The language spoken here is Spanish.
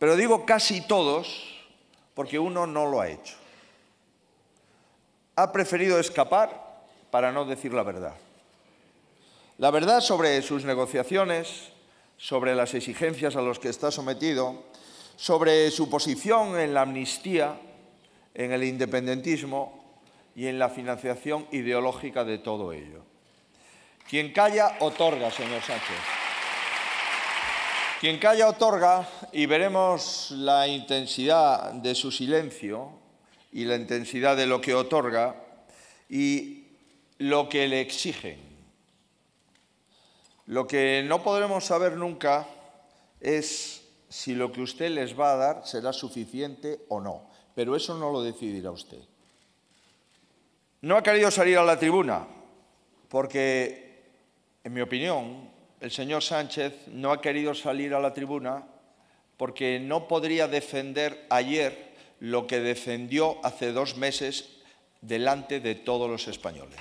Pero digo casi todos porque uno no lo ha hecho. Ha preferido escapar para no decir la verdad. La verdad sobre sus negociaciones, sobre las exigencias a las que está sometido, sobre su posición en la amnistía, en el independentismo y en la financiación ideológica de todo ello. Quien calla, otorga, señor Sánchez. Quien calla otorga y veremos la intensidad de su silencio y la intensidad de lo que otorga y lo que le exigen. Lo que no podremos saber nunca es si lo que usted les va a dar será suficiente o no, pero eso no lo decidirá usted. No ha querido salir a la tribuna porque, en mi opinión, el señor Sánchez no ha querido salir a la tribuna porque no podría defender ayer lo que defendió hace dos meses delante de todos los españoles.